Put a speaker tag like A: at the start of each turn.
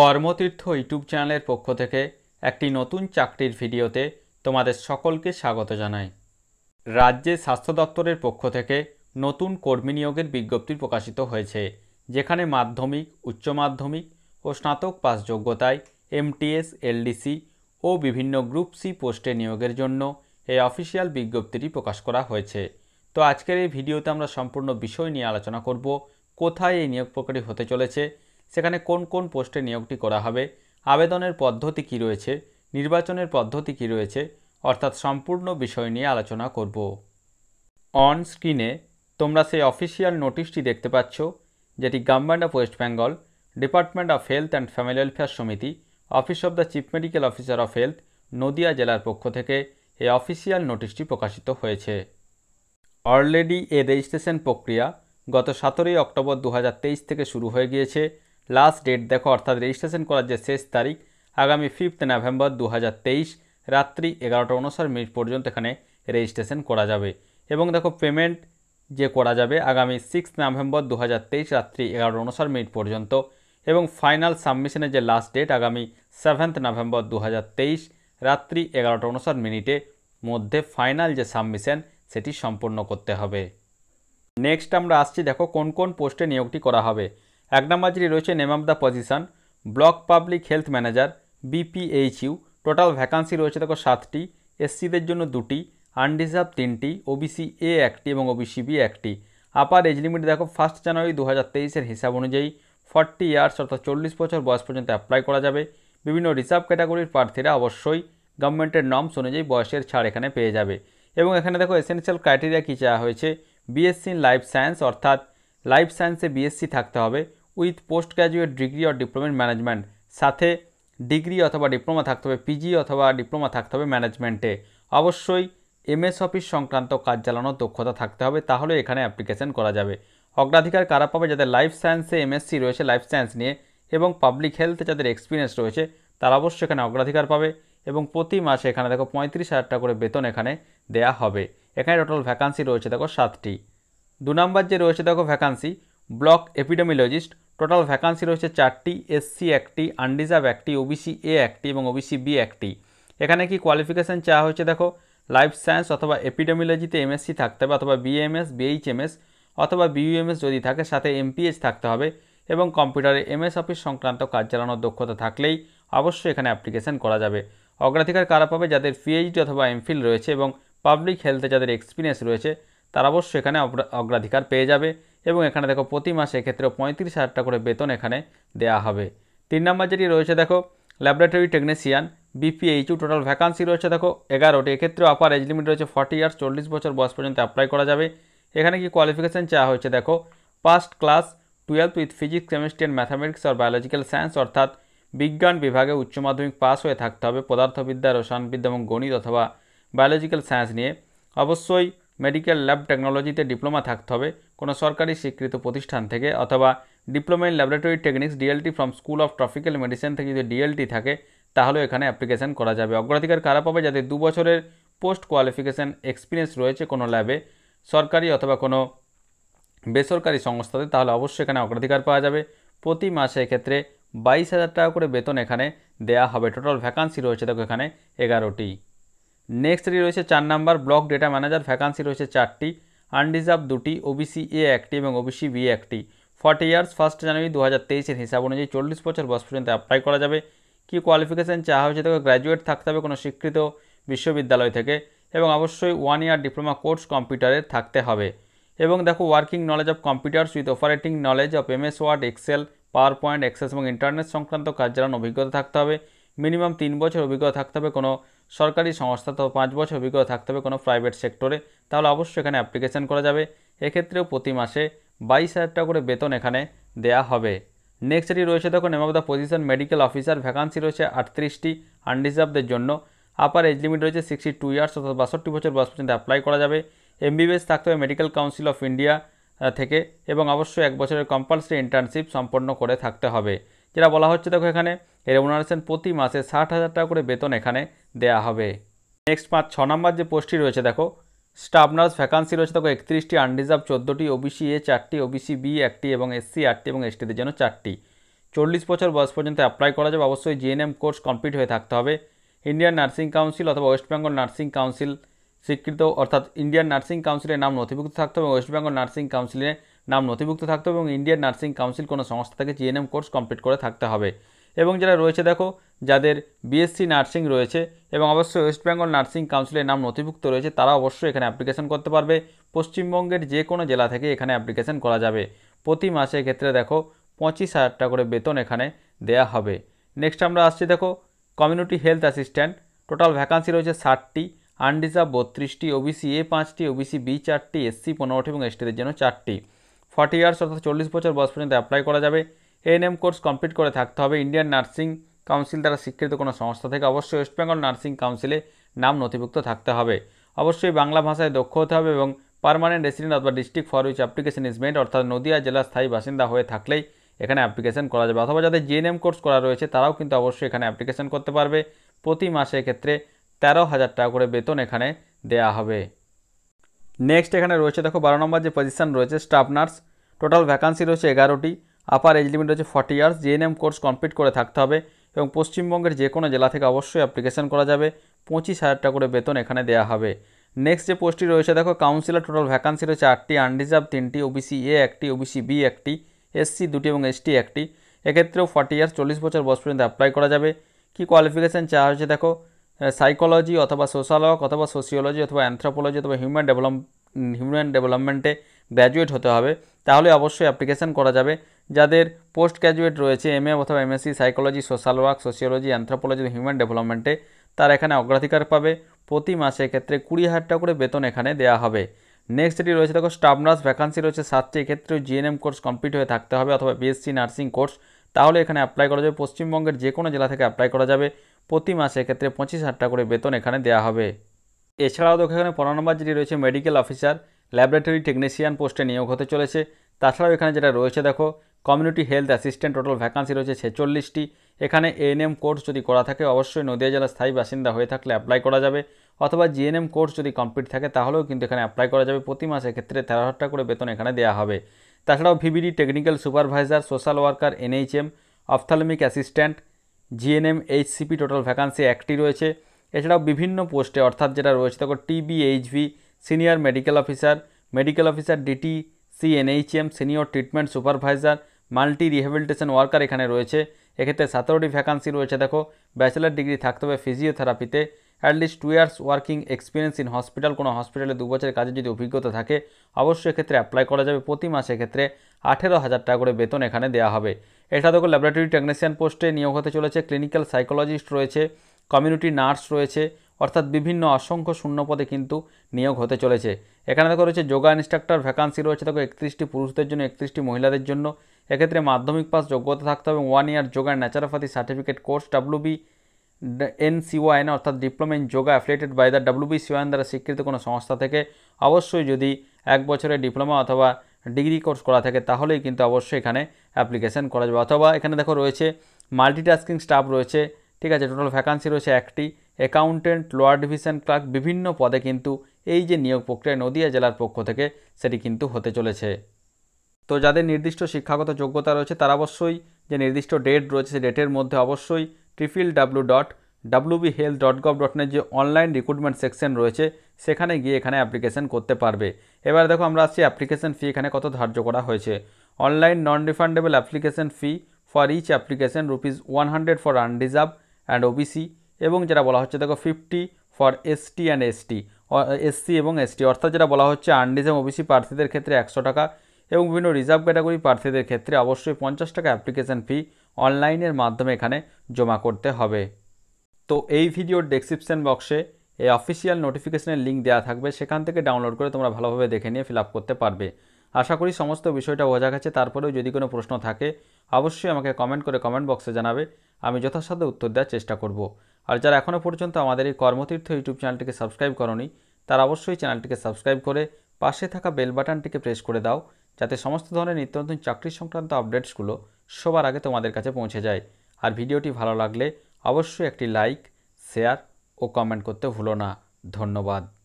A: কর্মতীর্থ YouTube চ্যানেলের পক্ষ থেকে একটি নতুন চাকরির ভিডিওতে তোমাদের সকলকে স্বাগত জানাই রাজ্যে স্বাস্থ্য দপ্তরের পক্ষ থেকে নতুন কর্মী নিয়োগের বিজ্ঞপ্তি প্রকাশিত হয়েছে যেখানে মাধ্যমিক উচ্চ মাধ্যমিক ও স্নাতক পাস যোগ্যতায় এমটিএস এলডিসি ও বিভিন্ন গ্রুপ সি পোস্টে নিয়োগের জন্য এই অফিসিয়াল বিজ্ঞপ্তিটি প্রকাশ করা হয়েছে তো আজকের এই ভিডিওতে আমরা সম্পূর্ণ বিষয় নিয়ে আলোচনা করব কোথায় এই নিয়োগ প্রক্রিয়া হতে চলেছে সেখানে কোন কোন পোস্টে নিয়োগটি করা হবে আবেদনের পদ্ধতি কি রয়েছে নির্বাচনের পদ্ধতি কি রয়েছে অর্থাৎ সম্পূর্ণ বিষয় নিয়ে আলোচনা করব অন স্ক্রিনে তোমরা সেই অফিসিয়াল নোটিশটি দেখতে পাচ্ছ যেটি government of West Bengal department of health and family welfare সমিতি office of the chief medical officer of health Nadia জেলার পক্ষ থেকে এই অফিসিয়াল নোটিশটি প্রকাশিত হয়েছে অলরেডি এ রেজিস্ট্রেশন প্রক্রিয়া গত সতেরোই অক্টোবর দু থেকে শুরু হয়ে গিয়েছে লাস্ট ডেট দেখো অর্থাৎ রেজিস্ট্রেশন করার যে শেষ তারিখ আগামী ফিফথ নভেম্বর দু রাত্রি এগারোটা অনুসার মিনিট পর্যন্ত এখানে রেজিস্ট্রেশন করা যাবে এবং দেখো পেমেন্ট যে করা যাবে আগামী সিক্স নভেম্বর দু রাত্রি এগারোটা অনুসার মিনিট পর্যন্ত এবং ফাইনাল সাবমিশনের যে লাস্ট ডেট আগামী সেভেন্থ নভেম্বর দু রাত্রি এগারোটা অনুসার মিনিটে মধ্যে ফাইনাল যে সাবমিশন সেটি সম্পূর্ণ করতে হবে নেক্সট আমরা আসছি দেখো কোন কোন পোস্টে নিয়োগটি করা হবে এক নম্বর যেটি রয়েছে name of the position block public health manager BPHU total vacancy রয়েছে দেখো সাতটি এসসিদের জন্য দুটি আনডিসার্ভ তিনটি ওবিসি এ একটি এবং ওবিসি বি একটি আপার এজ লিমিট দেখো ফার্স্ট জানুয়ারি দু হাজার হিসাব অনুযায়ী ফর্টি ইয়ার্স অর্থাৎ চল্লিশ বছর বয়স পর্যন্ত অ্যাপ্লাই করা যাবে বিভিন্ন রিজার্ভ ক্যাটাগরির প্রার্থীরা অবশ্যই গভর্নমেন্টের নর্মস অনুযায়ী বয়সের ছাড় এখানে পেয়ে যাবে এবং এখানে দেখো এসেনশিয়াল ক্রাইটেরিয়া কী চাওয়া হয়েছে বিএসসি ইন লাইফ সায়েন্স অর্থাৎ লাইফ সায়েন্সে বিএসসি থাকতে হবে with post graduate degree or diploma in management সাথে ডিগ্রি অথবা ডিপ্লোমা থাকতে হবে পিজি অথবা ডিপ্লোমা থাকতে হবে ম্যানেজমেন্টে অবশ্যই এমএস অফিস সংক্রান্ত কাজ চালানোর দক্ষতা থাকতে হবে তাহলে এখানে অ্যাপ্লিকেশন করা যাবে অগ্রাধিকার কারা পাবে যাদের লাইফ সায়েন্সে এমএসসি রয়েছে লাইফ সায়েন্স নিয়ে এবং পাবলিক হেলথে যাদের এক্সপিরিয়েন্স রয়েছে তারা অবশ্যই এখানে অগ্রাধিকার পাবে এবং প্রতি মাসে এখানে দেখো পঁয়ত্রিশ হাজার টাকা করে বেতন এখানে দেয়া হবে এখানে টোটাল ভ্যাকান্সি রয়েছে দেখো সাতটি দু নম্বর যে রয়েছে দেখো vacancy block epidemiologist total vacancy রয়েছে চারটি এসসি একটি আনডিজার্ভ একটি ওবিসি এ একটি এবং ওবিসি বি একটি এখানে কি কোয়ালিফিকেশান চাওয়া হয়েছে দেখো লাইফ সায়েন্স অথবা এপিডেমিলজিতে এমএসসি থাকতে হবে অথবা বিএমএস বিএইচএমএস অথবা বিইউএমএস যদি থাকে সাথে এমপিএস থাকতে হবে এবং কম্পিউটারে এমএস অফিস সংক্রান্ত কাজ চালানোর দক্ষতা থাকলেই অবশ্যই এখানে অ্যাপ্লিকেশান করা যাবে অগ্রাধিকার কারা পাবে যাদের পিএইচডি অথবা এমফিল রয়েছে এবং পাবলিক হেলথে যাদের এক্সপিরিয়েন্স রয়েছে তারা অবশ্যই এখানে অগ্রাধিকার পেয়ে যাবে এবং এখানে দেখো প্রতি মাসে এক্ষেত্রেও পঁয়ত্রিশ হাজার টাকা করে বেতন এখানে দেয়া হবে তিন নম্বর যেটি রয়েছে দেখো laboratory technician BPHU total vacancy রয়েছে দেখো এগারোটি এক্ষেত্রে আপার এজ লিমিট রয়েছে ফর্টি ইয়ার্স চল্লিশ বছর বয়স পর্যন্ত অ্যাপ্লাই করা যাবে এখানে কি কোয়ালিফিকেশান চাওয়া হয়েছে দেখো first class twelve with physics chemistry and mathematics আর বায়োলজিক্যাল সায়েন্স অর্থাৎ বিজ্ঞান বিভাগে উচ্চ মাধ্যমিক পাস হয়ে থাকতে হবে পদার্থবিদ্যা রসায়নবিদ্যা এবং গণিত অথবা বায়োলজিক্যাল সায়েন্স নিয়ে অবশ্যই মেডিকেল ল্যাব টেকনোলজিতে ডিপ্লোমা থাকতে হবে কোনো সরকারি স্বীকৃত প্রতিষ্ঠান থেকে অথবা diploma in laboratory techniques DLT from school of tropical medicine থেকে যদি ডিএলটি থাকে তাহলে এখানে অ্যাপ্লিকেশন করা যাবে অগ্রাধিকার কারা পাবে যাদের দু বছরের পোস্ট কোয়ালিফিকেশান এক্সপিরিয়েন্স রয়েছে কোনো ল্যাবে সরকারি অথবা কোনো বেসরকারি সংস্থাতে তাহলে অবশ্যই এখানে অগ্রাধিকার পাওয়া যাবে প্রতি মাসে ক্ষেত্রে বাইশ হাজার টাকা করে বেতন এখানে দেয়া হবে টোটাল ভ্যাকান্সি রয়েছে দেখো এখানে এগারোটি নেক্সটটি রয়েছে চার number block data manager vacancy রয়েছে চারটি আনডিজার্ভ দুটি ওবিসি এ একটি এবং ওবিসি বি একটি ফর্টি ইয়ার্স ফার্স্ট জানুয়ারি দু হাজার তেইশের হিসাব অনুযায়ী চল্লিশ বছর বয়স পর্যন্ত অ্যাপ্লাই করা যাবে কি কোয়ালিফিকেশান চাওয়া হয়েছে তাকে গ্র্যাজুয়েট থাকতে হবে কোনো স্বীকৃত বিশ্ববিদ্যালয় থেকে এবং অবশ্যই ওয়ান ইয়ার ডিপ্লোমা কোর্স কম্পিউটারে থাকতে হবে এবং দেখো working knowledge of computers with operating knowledge of MS Word Excel power point access এবং ইন্টারনেট সংক্রান্ত কাজ জানানোর অভিজ্ঞতা থাকতে হবে মিনিমাম তিন বছর অভিজ্ঞতা থাকতে হবে কোনো সরকারি সংস্থা তো পাঁচ বছর অভিজ্ঞতা থাকতে হবে কোনো প্রাইভেট সেক্টরে তাহলে অবশ্যই এখানে অ্যাপ্লিকেশান করা যাবে এক্ষেত্রেও প্রতি মাসে বাইশ হাজার টাকা করে বেতন এখানে দেয়া হবে নেক্সট এটি রয়েছে দেখুন name of the position medical officer vacancy রয়েছে আটত্রিশটি আনরিজার্ভদের জন্য আপার এজ লিমিট রয়েছে সিক্সটি টু ইয়ার্স অর্থাৎ বাষট্টি বছর বয়স পর্যন্ত অ্যাপ্লাই করা যাবে এমবিবিএস থাকতে হবে মেডিকেল কাউন্সিল অফ ইন্ডিয়া থেকে এবং অবশ্যই এক বছরের কম্পালসারি ইন্টার্নশিপ সম্পন্ন করে থাকতে হবে যেটা বলা হচ্ছে দেখো এখানে এরা ওনারা আছেন প্রতি মাসে ষাট হাজার টাকা করে বেতন এখানে দেয়া হবে নেক্সট পাঁচ ছ নম্বর যে পোস্টটি রয়েছে দেখো স্টাফ নার্স ভ্যাকান্সি রয়েছে দেখো একত্রিশটি আনরিজার্ভ চোদ্দোটি ওবিসি এ চারটি ওবিসি বি একটি এবং এসসি আটটি এবং এসটিদের জন্য চারটি চল্লিশ বছর বয়স পর্যন্ত অ্যাপ্লাই করা যাবে অবশ্যই জিএনএম কোর্স কমপ্লিট হয়ে থাকতে হবে ইন্ডিয়ান নার্সিং কাউন্সিল অথবা ওয়েস্ট বেঙ্গল নার্সিং কাউন্সিল স্বীকৃত অর্থাৎ ইন্ডিয়ান নার্সিং কাউন্সিলের নাম নথিভুক্ত থাকতে হবে ওয়েস্ট বেঙ্গল নার্সিং কাউন্সিলের নাম নথিভুক্ত থাকতে হবে এবং ইন্ডিয়ান নার্সিং কাউন্সিল কোনো সংস্থা থেকে জিএনএম কোর্স কমপ্লিট করে থাকতে হবে এবং যারা রয়েছে দেখো যাদের বিএসসি নার্সিং রয়েছে এবং অবশ্যই ওয়েস্ট বেঙ্গল নার্সিং কাউন্সিলের নাম নথিভুক্ত রয়েছে তারা অবশ্যই এখানে অ্যাপ্লিকেশন করতে পারবে পশ্চিমবঙ্গের যে কোনো জেলা থেকে এখানে অ্যাপ্লিকেশন করা যাবে প্রতি মাসে ক্ষেত্রে দেখো পঁচিশ হাজার টাকা করে বেতন এখানে দেয়া হবে নেক্সট আমরা আসছি দেখো community health assistant total vacancy রয়েছে ষাটটি আনরিজার্ভ বত্রিশটি ওবিসি এ পাঁচটি ওবিসি বি চারটি এসসি পনেরোটি এবং এসটিদের জন্য চারটি ফর্টি ইয়ার্স অর্থাৎ চল্লিশ বছর বয়স পর্যন্ত অ্যাপ্লাই করা যাবে এএনএম কোর্স কমপ্লিট করে থাকতে হবে ইন্ডিয়ান নার্সিং কাউন্সিল দ্বারা স্বীকৃত কোনো সংস্থা থেকে অবশ্যই ওয়েস্ট বেঙ্গল নার্সিং কাউন্সিলে নাম নথিভুক্ত থাকতে হবে অবশ্যই বাংলা ভাষায় দক্ষ হতে হবে এবং পারমানেন্ট রেসিডেন্ট অথবা district for which application is made অর্থাৎ নদিয়া জেলার স্থায়ী বাসিন্দা হয়ে থাকলেই এখানে অ্যাপ্লিকেশন করা যাবে অথবা যাদের জিএনএম কোর্স করা রয়েছে তারাও কিন্তু অবশ্যই এখানে অ্যাপ্লিকেশন করতে পারবে প্রতি মাসে ক্ষেত্রে তেরো হাজার টাকা করে বেতন এখানে দেয়া হবে নেক্সট এখানে রয়েছে দেখো বারো নম্বর যে পজিশান রয়েছে স্টাফ নার্স টোটাল ভ্যাকান্সি রয়েছে এগারোটি আপার এজ লিমিট হচ্ছে forty years GNM course complete করে থাকতে হবে এবং পশ্চিমবঙ্গের যে কোনো জেলা থেকে অবশ্যই অ্যাপ্লিকেশন করা যাবে পঁচিশ হাজার টাকা করে বেতন এখানে দেওয়া হবে নেক্সট যে পোস্টটি রয়েছে দেখো কাউন্সিলর টোটাল ভ্যাকান্সি রয়েছে আটটি আনরিজার্ভ তিনটি ওবিসি এ একটি ওবিসি বি একটি এসসি দুটি এবং এসটি একটি এক্ষেত্রেও ফর্টি ইয়ার্স চল্লিশ বছর বয়স পর্যন্ত অ্যাপ্লাই করা যাবে কি কোয়ালিফিকেশান চাওয়া হয়েছে দেখো সাইকোলজি অথবা ওয়ার্ক অথবা সোশিওলজি অথবা অ্যান্থ্রোপোলজি অথবা হিউম্যান ডেভেলপ হিউম্যান ডেভেলপমেন্টে গ্র্যাজুয়েট হতে হবে তাহলে অবশ্যই অ্যাপ্লিকেশান করা যাবে যাদের পোস্ট গ্র্যাজুয়েট রয়েছে এম এ অথবা MSc psychology social work sociology anthropology human ডেভেলপমেন্টে তারা এখানে অগ্রাধিকার পাবে প্রতি মাসে ক্ষেত্রে কুড়ি হাজার টাকা করে বেতন এখানে দেওয়া হবে নেক্সট এটি রয়েছে দেখো স্টাফ নার্স ভ্যাকান্সি রয়েছে সাতটি এক্ষেত্রেও জিএনএম কোর্স কমপ্লিট হয়ে থাকতে হবে অথবা বিএসসি নার্সিং কোর্স তাহলে এখানে অ্যাপ্লাই করা যাবে পশ্চিমবঙ্গের যে কোনো জেলা থেকে অ্যাপ্লাই করা যাবে প্রতি মাসে ক্ষেত্রে পঁচিশ হাজার টাকা করে বেতন এখানে দেওয়া হবে এছাড়াও দেখো এখানে পনেরো নম্বর যেটি রয়েছে মেডিকেল অফিসার ল্যাবরেটরি টেকনিশিয়ান পোস্টে নিয়োগ হতে চলেছে তাছাড়াও এখানে যেটা রয়েছে দেখো community health assistant total vacancy রয়েছে ছেচল্লিশটি এখানে এএনএম কোর্স যদি করা থাকে অবশ্যই নদিয়া জেলার স্থায়ী বাসিন্দা হয়ে থাকলে অ্যাপ্লাই করা যাবে অথবা জিএনএম কোর্স যদি কমপ্লিট থাকে তাহলেও কিন্তু এখানে অ্যাপ্লাই করা যাবে প্রতি মাসে ক্ষেত্রে তেরো হাজার করে বেতন এখানে দেওয়া হবে তাছাড়াও VBD technical supervisor social worker NHM ophthalmic assistant GNM HCP total vacancy একটি রয়েছে এছাড়াও বিভিন্ন পোস্টে অর্থাৎ যেটা রয়েছে তখন TBHV senior medical officer medical officer DT CNHM senior treatment supervisor multi rehabilitation worker এখানে রয়েছে এক্ষেত্রে সতেরোটি ভ্যাকান্সি রয়েছে দেখো ব্যাচেলার ডিগ্রি থাকতে হবে ফিজিওথেরাপিতে at least two years working experience in hospital কোনো হসপিটালে দু বছরের কাজে যদি অভিজ্ঞতা থাকে অবশ্যই ক্ষেত্রে অ্যাপ্লাই করা যাবে প্রতি মাসে ক্ষেত্রে আঠেরো হাজার টাকা করে বেতন এখানে দেওয়া হবে এটা দেখো ল্যাবরেটরি টেকনিশিয়ান পোস্টে নিয়োগ হতে চলেছে ক্লিনিক্যাল সাইকোলজিস্ট রয়েছে কমিউনিটি নার্স রয়েছে অর্থাৎ বিভিন্ন অসংখ্য শূন্যপদে কিন্তু নিয়োগ হতে চলেছে এখানে দেখো রয়েছে যোগা ইনস্ট্রাক্টর ভ্যাকান্সি রয়েছে দেখো একত্রিশটি পুরুষদের জন্য একত্রিশটি মহিলাদের জন্য এক্ষেত্রে মাধ্যমিক পাস যোগ্যতা থাকতে হবে one year yoga naturopathy certificate course W B N CYN অর্থাৎ diploma in yoga affiliated by the W B CYN দ্বারা স্বীকৃত কোনো সংস্থা থেকে অবশ্যই যদি এক বছরের ডিপ্লোমা অথবা ডিগ্রি কোর্স করা থাকে তাহলেই কিন্তু অবশ্যই এখানে অ্যাপ্লিকেশান করা যাবে অথবা এখানে দেখো রয়েছে মাল্টিটাস্কিং স্টাফ রয়েছে ঠিক আছে টোটাল ভ্যাকান্সি রয়েছে একটি অ্যাকাউন্টেন্ট লোয়ার ডিভিশন ক্লার্ক বিভিন্ন পদে কিন্তু এই যে নিয়োগ প্রক্রিয়া নদিয়া জেলার পক্ষ থেকে সেটি কিন্তু হতে চলেছে তো যাদের নির্দিষ্ট শিক্ষাগত যোগ্যতা রয়েছে তারা অবশ্যই যে নির্দিষ্ট ডেট রয়েছে সেই ডেটের মধ্যে অবশ্যই triple W dot WB health dot gov dot net যে অনলাইন রিক্রুটমেন্ট সেকশন রয়েছে সেখানে গিয়ে এখানে অ্যাপ্লিকেশন করতে পারবে এবার দেখো আমরা আসছি অ্যাপ্লিকেশন ফি এখানে কত ধার্য করা হয়েছে online non refundable application fee for each application rupees one hundred for unreserved and OBC এবং যেটা বলা হচ্ছে দেখো fifty for ST and ST SC এবং এসটি অর্থাৎ যেটা বলা হচ্ছে আনরিজার্ভ ওবিসি প্রার্থীদের ক্ষেত্রে একশো টাকা এবং বিভিন্ন রিজার্ভ ক্যাটাগরি প্রার্থীদের ক্ষেত্রে অবশ্যই পঞ্চাশ টাকা অ্যাপ্লিকেশন ফি অনলাইনের মাধ্যমে এখানে জমা করতে হবে তো এই ভিডিওর ডেসক্রিপশান বক্সে এই অফিসিয়াল নোটিফিকেশনের লিঙ্ক দেওয়া থাকবে সেখান থেকে ডাউনলোড করে তোমরা ভালোভাবে দেখে নিয়ে ফিল করতে পারবে আশা করি সমস্ত বিষয়টা বোঝা গেছে তারপরেও যদি কোনো প্রশ্ন থাকে অবশ্যই আমাকে কমেন্ট করে কমেন্ট বক্সে জানাবে আমি যথাসাধ্য উত্তর দেওয়ার চেষ্টা করব আর যারা এখনও পর্যন্ত আমাদের এই কর্মতীর্থ ইউটিউব চ্যানেলটিকে সাবস্ক্রাইব করনি তারা অবশ্যই চ্যানেলটিকে সাবস্ক্রাইব করে পাশে থাকা বেল বাটনটিকে প্রেস করে দাও যাতে সমস্ত ধরনের নিত্য নতুন চাকরি সংক্রান্ত আপডেটসগুলো সবার আগে তোমাদের কাছে পৌঁছে যায় আর ভিডিওটি ভালো লাগলে অবশ্যই একটি লাইক শেয়ার ও কমেন্ট করতে ভুলো না ধন্যবাদ